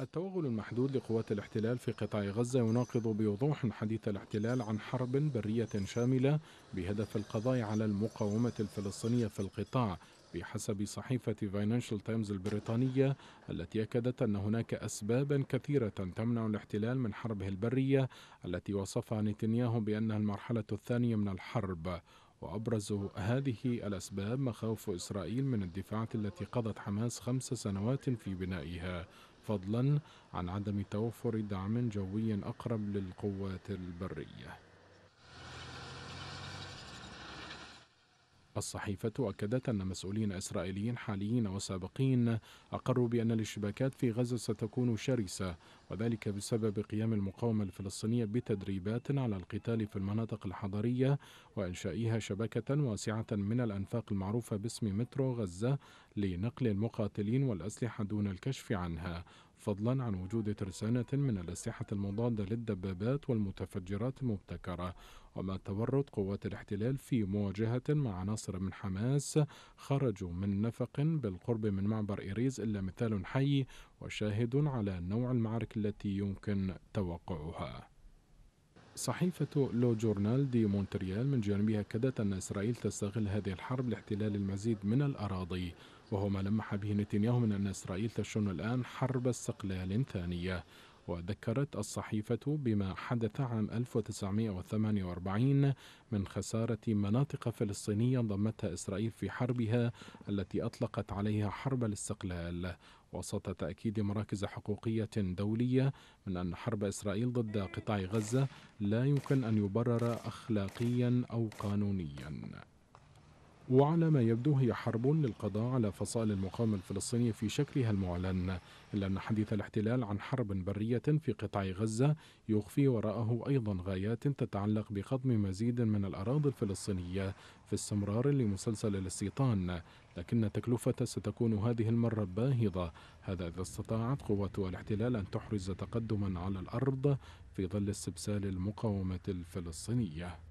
التوغل المحدود لقوات الاحتلال في قطاع غزة يناقض بوضوح حديث الاحتلال عن حرب برية شاملة بهدف القضاء على المقاومة الفلسطينية في القطاع بحسب صحيفة فاينانشال تايمز البريطانية التي أكدت أن هناك أسبابا كثيرة تمنع الاحتلال من حربه البرية التي وصفها نتنياهو بأنها المرحلة الثانية من الحرب وأبرز هذه الأسباب مخاوف إسرائيل من الدفاعات التي قضت حماس خمس سنوات في بنائها فضلا عن عدم توفر دعم جوي أقرب للقوات البرية الصحيفة أكدت أن مسؤولين إسرائيليين حاليين وسابقين أقروا بأن الاشتباكات في غزة ستكون شرسة وذلك بسبب قيام المقاومة الفلسطينية بتدريبات على القتال في المناطق الحضرية وإنشائها شبكة واسعة من الأنفاق المعروفة باسم مترو غزة لنقل المقاتلين والأسلحة دون الكشف عنها فضلا عن وجود ترسانة من الأسلحة المضادة للدبابات والمتفجرات المبتكرة وما تورط قوات الاحتلال في مواجهة مع عناصر من حماس خرجوا من نفق بالقرب من معبر إيريز إلا مثال حي وشاهد على نوع المعارك التي يمكن توقعها صحيفة لو جورنال دي مونتريال من جانبها كدت أن إسرائيل تستغل هذه الحرب لاحتلال المزيد من الأراضي وهو ما لمح به نتنياهو من أن إسرائيل تشن الآن حرب استقلال ثانية وذكرت الصحيفة بما حدث عام 1948 من خسارة مناطق فلسطينية ضمتها إسرائيل في حربها التي أطلقت عليها حرب الاستقلال وسط تأكيد مراكز حقوقية دولية من أن حرب إسرائيل ضد قطاع غزة لا يمكن أن يبرر أخلاقيا أو قانونيا وعلى ما يبدو هي حرب للقضاء على فصائل المقاومة الفلسطينية في شكلها المعلن إلا أن حديث الاحتلال عن حرب برية في قطاع غزة يخفي وراءه أيضا غايات تتعلق بخضم مزيد من الأراضي الفلسطينية في استمرار لمسلسل الاستيطان لكن تكلفة ستكون هذه المرة باهظة هذا إذا استطاعت قوات الاحتلال أن تحرز تقدما على الأرض في ظل استبسال المقاومة الفلسطينية